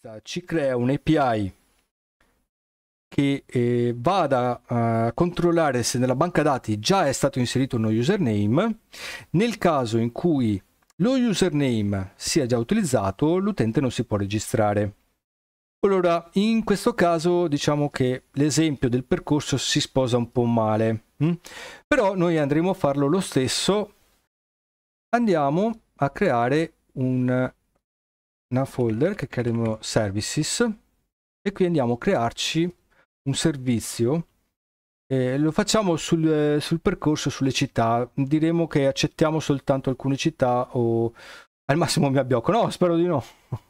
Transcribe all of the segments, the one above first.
questa ci crea un API che eh, vada a controllare se nella banca dati già è stato inserito uno username, nel caso in cui lo username sia già utilizzato l'utente non si può registrare. Allora, in questo caso diciamo che l'esempio del percorso si sposa un po' male, hm? però noi andremo a farlo lo stesso. Andiamo a creare un una folder che chiameremo services e qui andiamo a crearci un servizio eh, lo facciamo sul, sul, percorso sulle città diremo che accettiamo soltanto alcune città o al massimo mi abbiocco no spero di no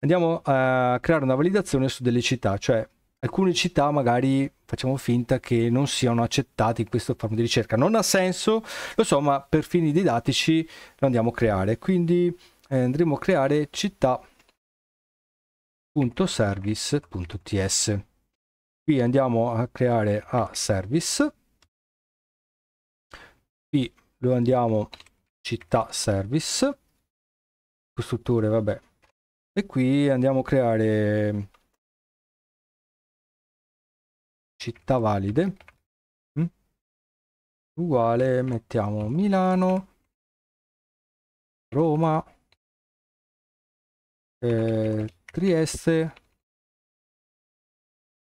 andiamo a creare una validazione su delle città cioè alcune città magari facciamo finta che non siano accettate in questo forma di ricerca non ha senso lo so ma per fini didattici lo andiamo a creare quindi eh, andremo a creare città.service.ts qui andiamo a creare a service qui lo andiamo città service costruttore vabbè e qui andiamo a creare città valide mm. uguale mettiamo Milano Roma Trieste, eh,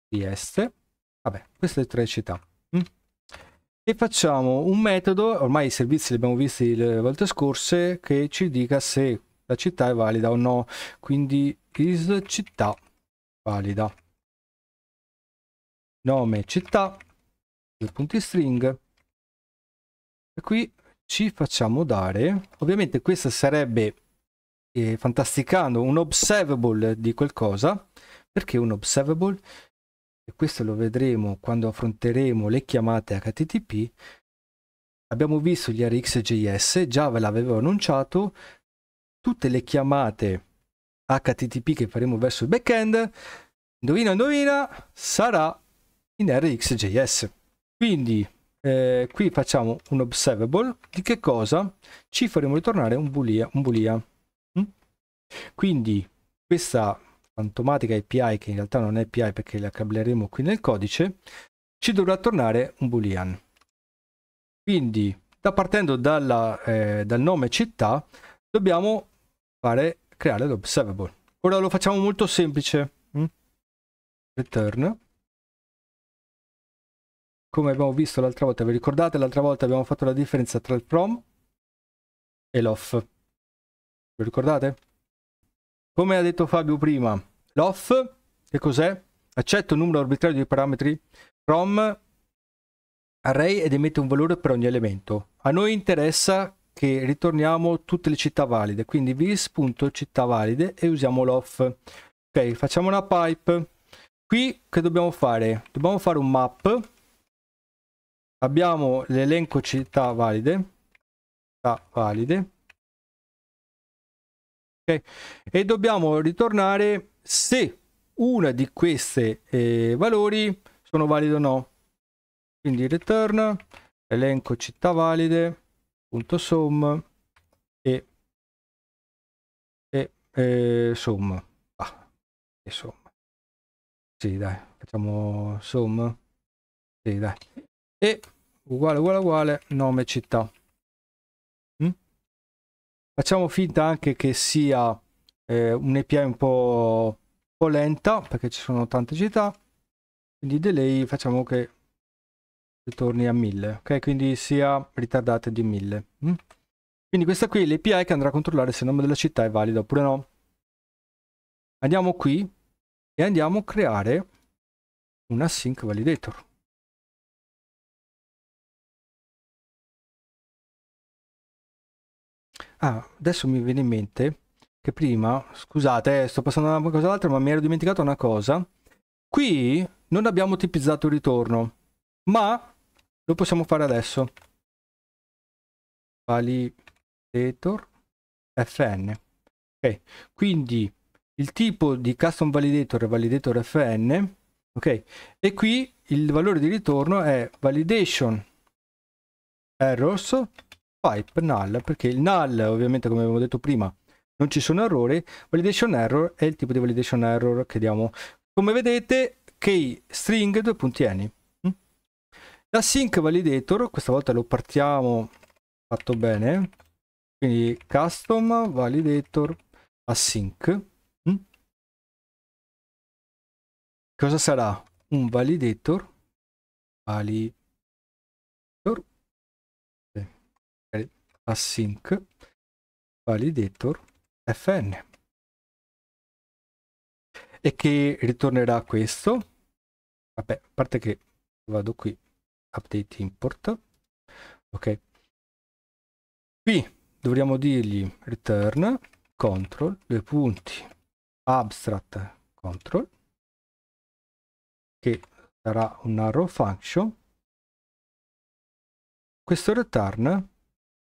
Trieste, vabbè, queste tre città. Mm. E facciamo un metodo, ormai i servizi li abbiamo visti le volte scorse, che ci dica se la città è valida o no. Quindi is città valida. Nome città, due punti string. E qui ci facciamo dare, ovviamente questa sarebbe eh, fantasticando un observable di qualcosa. Perché un observable? E questo lo vedremo quando affronteremo le chiamate HTTP. Abbiamo visto gli RxJS, già ve l'avevo annunciato, tutte le chiamate HTTP che faremo verso il backend, indovina, indovina, sarà in RxJS. Quindi eh, qui facciamo un observable, di che cosa? Ci faremo ritornare un boolean. Un boolean. Quindi questa fantomatica API, che in realtà non è API perché la cableremo qui nel codice, ci dovrà tornare un boolean. Quindi da partendo dalla, eh, dal nome città dobbiamo fare, creare l'observable. Ora lo facciamo molto semplice. Mm? Return. Come abbiamo visto l'altra volta, vi ricordate? L'altra volta abbiamo fatto la differenza tra il from e l'off. Vi ricordate? Come ha detto Fabio prima, l'off, che cos'è? Accetta un numero arbitrario di parametri from array ed emette un valore per ogni elemento. A noi interessa che ritorniamo tutte le città valide, quindi vis.città valide e usiamo l'off. Ok, facciamo una pipe. Qui che dobbiamo fare? Dobbiamo fare un map. Abbiamo l'elenco città valide, città valide Okay? E dobbiamo ritornare se una di queste eh, valori sono valide o no. Quindi return, elenco città valide, punto sum e, e eh, sum. Ah, e sum. Sì, dai, facciamo sum. Sì, dai. E uguale uguale uguale nome città facciamo finta anche che sia eh, un EPI un po', un po' lenta perché ci sono tante città quindi delay facciamo che ritorni a 1000 ok quindi sia ritardata di 1000 mm? quindi questa qui è l'API che andrà a controllare se il nome della città è valido oppure no andiamo qui e andiamo a creare una sync validator Ah, adesso mi viene in mente che prima, scusate, sto passando da una cosa all'altra, ma mi ero dimenticato una cosa. Qui non abbiamo tipizzato il ritorno, ma lo possiamo fare adesso. Validator fn. Ok, quindi il tipo di custom validator è validator fn. Ok, e qui il valore di ritorno è validation errors pipe null, perché il null, ovviamente come avevo detto prima, non ci sono errori, validation error è il tipo di validation error che diamo. Come vedete, key string due punti any. Mm? La sync validator, questa volta lo partiamo fatto bene, quindi custom validator async. Mm? Cosa sarà? Un validator vali async validator fn e che ritornerà questo vabbè a parte che vado qui update import ok qui dovremmo dirgli return control due punti abstract control che sarà un arrow function questo return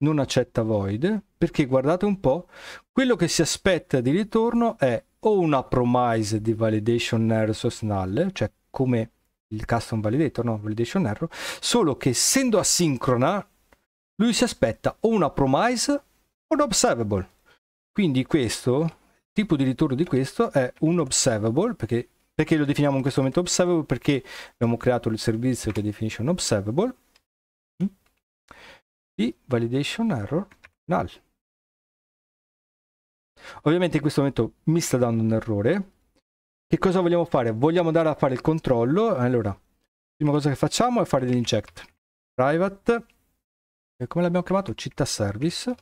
non accetta void perché guardate un po' quello che si aspetta di ritorno è o una promise di validation error source null cioè come il custom validator no validation error solo che essendo asincrona lui si aspetta o una promise o un observable quindi questo tipo di ritorno di questo è un observable perché perché lo definiamo in questo momento observable perché abbiamo creato il servizio che definisce un observable di validation error null. Ovviamente in questo momento mi sta dando un errore. Che cosa vogliamo fare? Vogliamo andare a fare il controllo. Allora, prima cosa che facciamo è fare l'inject private. E come l'abbiamo chiamato? Città service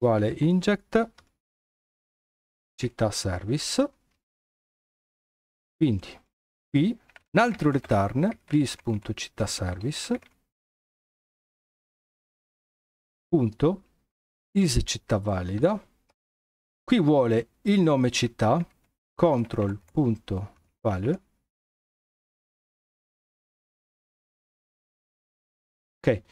uguale inject città service. Quindi qui un altro return vis.città service punto is città valida qui vuole il nome città control punto value ok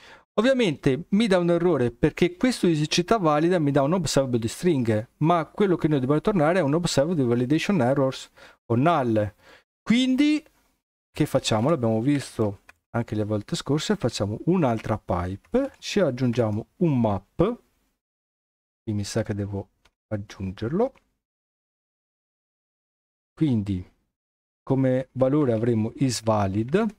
ovviamente mi dà un errore perché questo is città valida mi dà un observable string ma quello che noi dobbiamo tornare è un observable validation errors o null quindi che facciamo l'abbiamo visto anche le volte scorse facciamo un'altra pipe ci aggiungiamo un map qui mi sa che devo aggiungerlo quindi come valore avremo isValid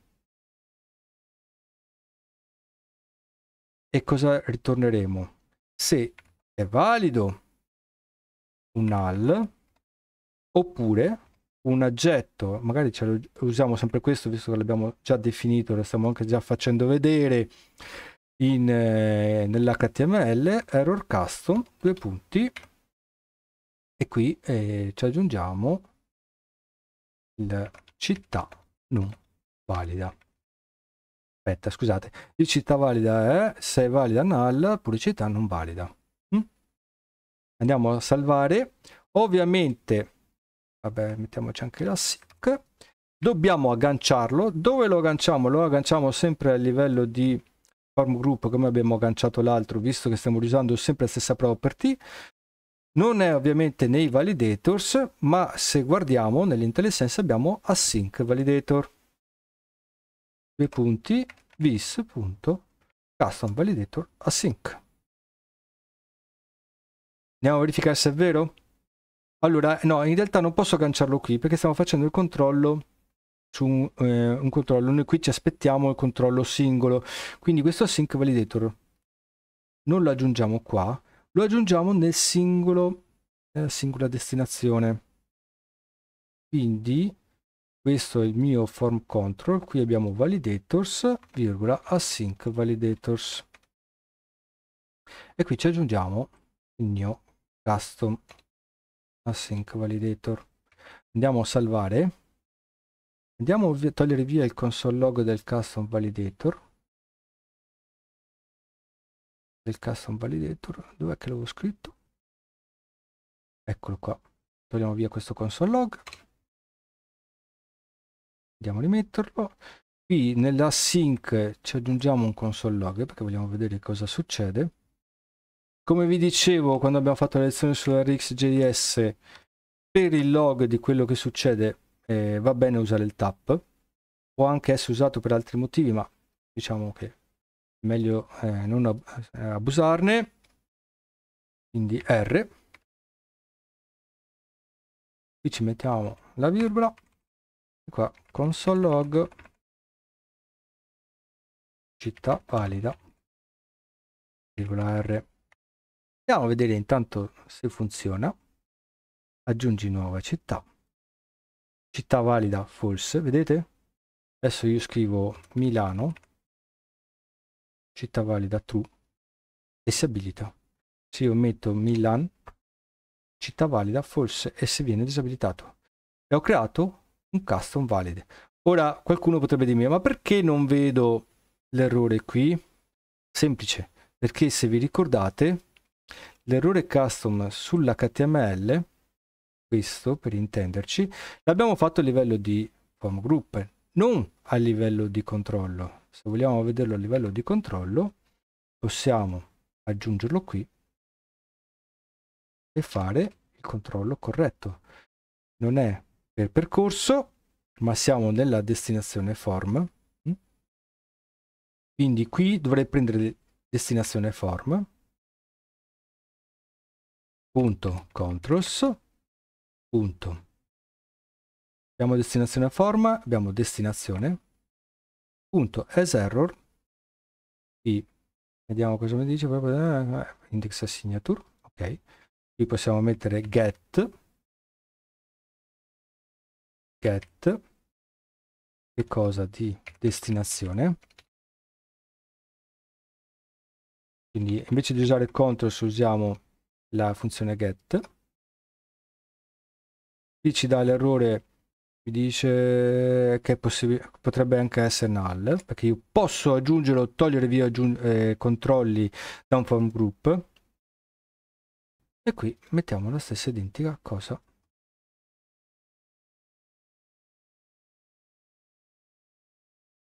e cosa ritorneremo se è valido un null oppure un aggetto, magari lo, usiamo sempre questo visto che l'abbiamo già definito, lo stiamo anche già facendo vedere in, eh, nell'HTML, error custom, due punti, e qui eh, ci aggiungiamo il città non valida. Aspetta, scusate, il città valida è se è valida null, oppure città non valida. Mm? Andiamo a salvare. Ovviamente vabbè mettiamoci anche la SIC dobbiamo agganciarlo dove lo agganciamo? lo agganciamo sempre a livello di form group come abbiamo agganciato l'altro visto che stiamo usando sempre la stessa property non è ovviamente nei validators ma se guardiamo nell'intellisense abbiamo async validator due punti vis punto custom validator async andiamo a verificare se è vero allora, no, in realtà non posso agganciarlo qui perché stiamo facendo il controllo su un, eh, un controllo. Noi qui ci aspettiamo il controllo singolo. Quindi questo sync validator non lo aggiungiamo qua, lo aggiungiamo nel singolo, nella eh, singola destinazione. Quindi questo è il mio form control, qui abbiamo validators, virgola, async validators. E qui ci aggiungiamo il mio custom async validator andiamo a salvare andiamo a togliere via il console log del custom validator del custom validator dov'è che l'avevo scritto eccolo qua togliamo via questo console log andiamo a rimetterlo qui nell'async ci aggiungiamo un console log perché vogliamo vedere cosa succede come vi dicevo quando abbiamo fatto la lezione sulla RxJS, per il log di quello che succede eh, va bene usare il tap, può anche essere usato per altri motivi, ma diciamo che è meglio eh, non ab eh, abusarne. Quindi R. Qui ci mettiamo la virgola, qua console log città valida, virgola R andiamo a vedere intanto se funziona aggiungi nuova città città valida false vedete adesso io scrivo Milano città valida true e si abilita se io metto Milan città valida false e se viene disabilitato e ho creato un custom valid ora qualcuno potrebbe dirmi ma perché non vedo l'errore qui semplice perché se vi ricordate l'errore custom sull'HTML, questo per intenderci, l'abbiamo fatto a livello di form group, non a livello di controllo. Se vogliamo vederlo a livello di controllo, possiamo aggiungerlo qui e fare il controllo corretto. Non è per percorso, ma siamo nella destinazione form. Quindi qui dovrei prendere destinazione form punto controls punto abbiamo destinazione a forma abbiamo destinazione punto as error qui vediamo cosa mi dice eh, index signature ok qui possiamo mettere get get che cosa di destinazione quindi invece di usare controls usiamo la funzione get. Qui ci dà l'errore, mi dice che potrebbe anche essere null, perché io posso aggiungere o togliere via aggiung eh, controlli da un form group. E qui mettiamo la stessa identica cosa.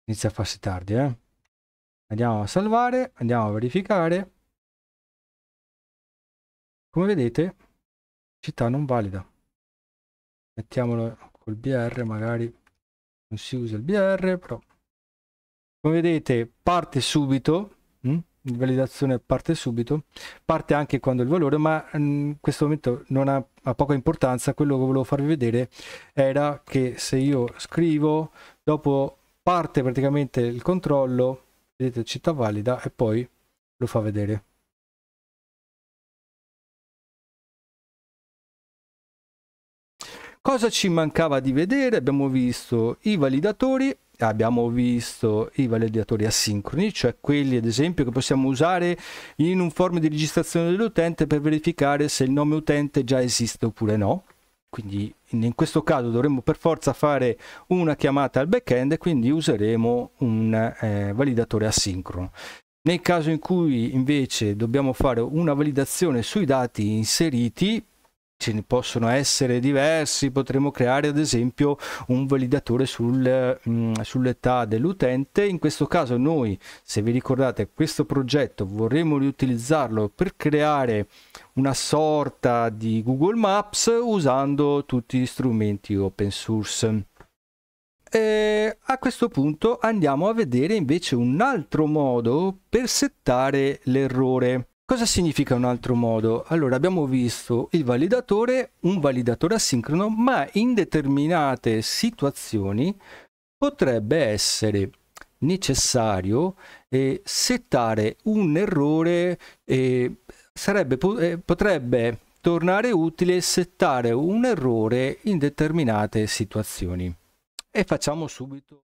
Inizia a farsi tardi, eh? Andiamo a salvare, andiamo a verificare come vedete città non valida mettiamolo col br magari non si usa il br però come vedete parte subito mh? Mm? validazione parte subito parte anche quando il valore ma in mm, questo momento non ha, ha poca importanza quello che volevo farvi vedere era che se io scrivo dopo parte praticamente il controllo vedete città valida e poi lo fa vedere Cosa ci mancava di vedere? Abbiamo visto i validatori, abbiamo visto i validatori asincroni, cioè quelli ad esempio che possiamo usare in un form di registrazione dell'utente per verificare se il nome utente già esiste oppure no. Quindi in questo caso dovremmo per forza fare una chiamata al backend e quindi useremo un eh, validatore asincrono. Nel caso in cui invece dobbiamo fare una validazione sui dati inseriti, ce ne possono essere diversi, potremmo creare ad esempio un validatore sul, mh, mm, sull'età dell'utente, in questo caso noi se vi ricordate questo progetto vorremmo riutilizzarlo per creare una sorta di Google Maps usando tutti gli strumenti open source. E a questo punto andiamo a vedere invece un altro modo per settare l'errore. Cosa significa un altro modo? Allora abbiamo visto il validatore, un validatore asincrono, ma in determinate situazioni potrebbe essere necessario eh, settare un errore, eh, sarebbe, eh, potrebbe tornare utile settare un errore in determinate situazioni. E facciamo subito.